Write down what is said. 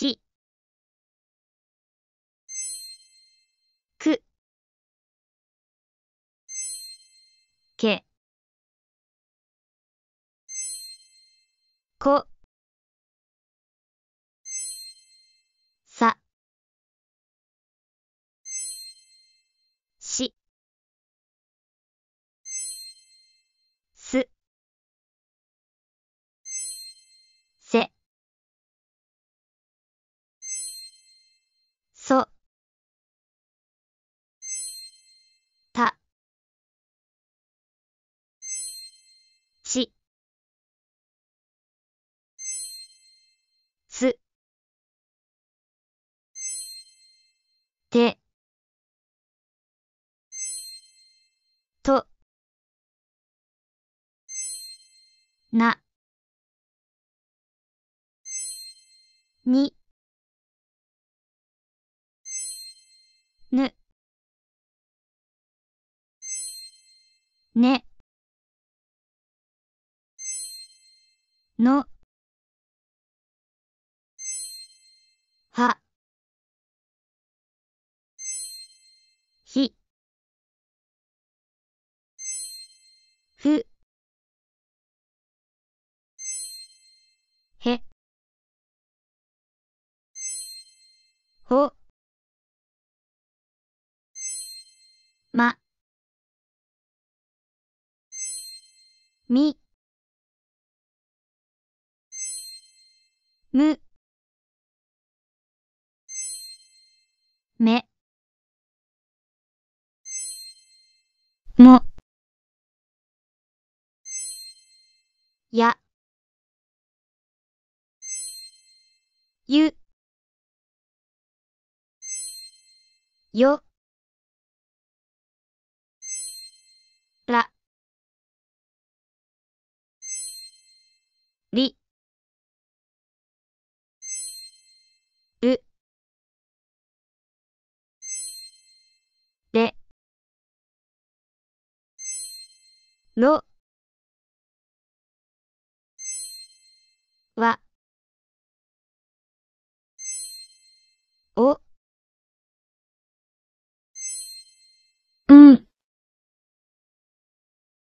しくけこそ、た、し、す、て、と、な、に、ぬねのはひふへほま、み、む、め、も、や、ゆ、よ、のは